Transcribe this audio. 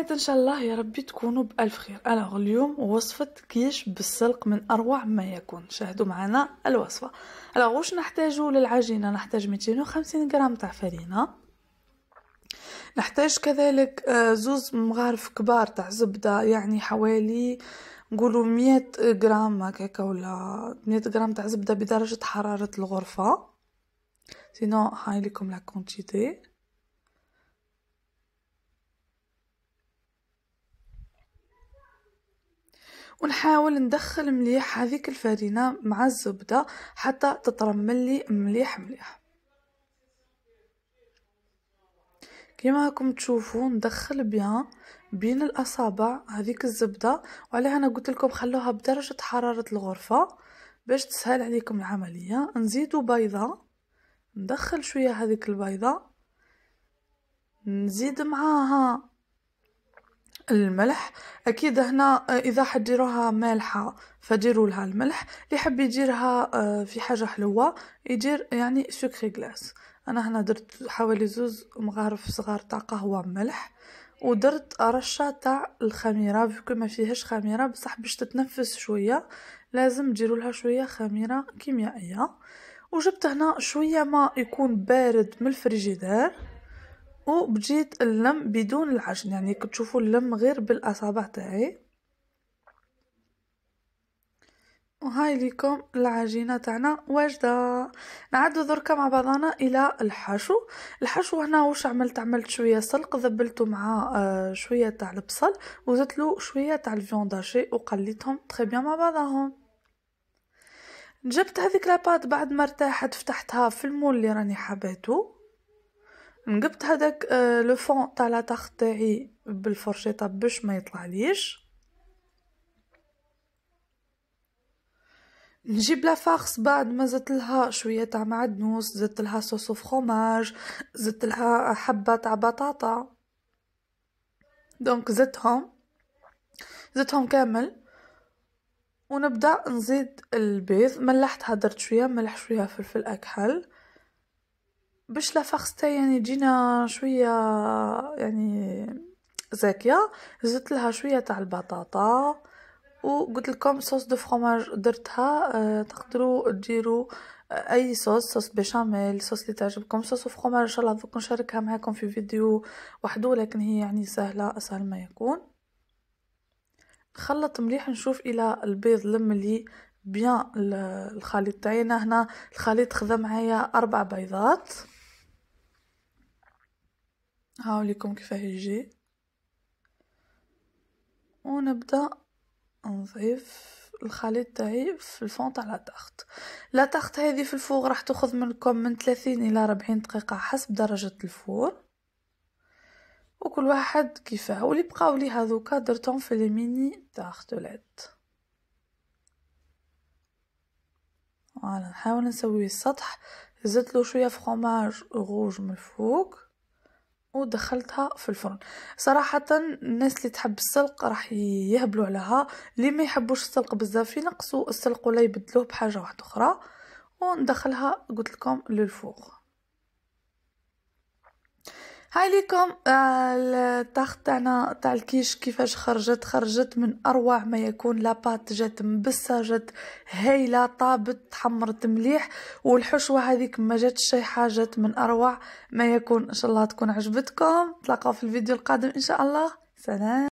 الحياة إن شاء الله يا ربي تكونوا بألف خير ألوغ اليوم وصفة كيش بالسلق من أروع ما يكون شاهدوا معنا الوصفة ألوغ واش نحتاجو للعجينة نحتاج 250 غرام تاع فرينة نحتاج كذلك آه، زوز مغارف كبار تاع زبدة يعني حوالي نقولوا 100 غرام هكاك ولا 100 غرام تاع زبدة بدرجة حرارة الغرفة سينو هاي لكم لا كونتيتي ونحاول ندخل مليح هذيك الفرينه مع الزبده حتى تترمل لي مليح مليح كما راكم تشوفوا ندخل بها بين الاصابع هذيك الزبده وعليها انا قلت لكم خلوها بدرجه حراره الغرفه باش تسهل عليكم العمليه نزيدوا بيضه ندخل شويه هذيك البيضه نزيد معاها الملح اكيد هنا آه، اذا حديروها مالحه فديروا لها الملح اللي يحب يديرها آه، في حاجه حلوه يدير يعني سكري غلاس انا هنا درت حوالي زوز مغارف صغار تاع قهوه ملح ودرت رشه تاع الخميره فيكو ما فيهاش خميره بصح باش تتنفس شويه لازم ديروا لها شويه خميره كيميائيه وجبت هنا شويه ما يكون بارد من الفريجيدار وبجيت اللم بدون العجن يعني كتشوفوا اللم غير بالاصابع تاعي وهاي ليكم العجينه تاعنا واجده نعدو دركا مع بعضنا الى الحشو الحشو هنا واش عملت عملت شويه سلق ذبلته مع آه، شويه تاع البصل وزدت له شويه تاع الفيونداشي وقليتهم تري بيان مع بعضهم جبت هذيك لاباط بعد ما ارتاحت فتحتها في المول اللي راني حبيته نقبت هذاك آه، لو فون تاع لا تاعي بالفرشيطه باش ما يطلعليش نجيب لا فارس بعد ما زدت لها شويه تاع معدنوس زدت لها صوص فرماج زدت لها حبه تاع بطاطا دونك زدتهم زدتهم كامل ونبدا نزيد البيض ملحتها درت شويه ملح شويه فلفل اكحل باش لا فارس يعني تجينا شويه يعني زاكيه زدت لها شويه تاع البطاطا وقلت لكم صوص دو فرماج درتها آه، تقدروا تديروا آه، اي صوص صوص بشاميل صوص اللي تعجبكم صوص فرماج ان شاء الله دوك نشاركها معكم في فيديو وحده لكن هي يعني سهله اسهل ما يكون نخلط مليح نشوف الى البيض لم لي بيان الخليط تاعنا هنا الخليط خذا معايا اربع بيضات هاوليكم كيفاه يجي ونبدا نضيف الخليط تاعي في الفون تاع لاطاخت لاطاخت هذه في الفوغ راح تاخذ منكم من 30 الى 40 دقيقه حسب درجه الفور وكل واحد كيفاه واللي بقاو لي هذوك درتهم في لي ميني تارتليت فوالا نحاول نسوي السطح زدت له شويه فرماج روج من الفوق ودخلتها في الفرن صراحة الناس اللي تحب السلق راح يهبلوا عليها اللي ما يحبوش السلق بزاف ينقصوا السلق ولا يبدلوه بحاجة واحدة اخرى وندخلها قلت لكم للفوق هاي ليكم آه، الطاخ تاعنا تاع الكيش كيفاش خرجت خرجت من اروع ما يكون لاباط جات مبسه جات هايله طابت تحمرت مليح والحشوه هذيك ما جاتش شيحه جات من اروع ما يكون ان شاء الله تكون عجبتكم تلاقاو في الفيديو القادم ان شاء الله سلام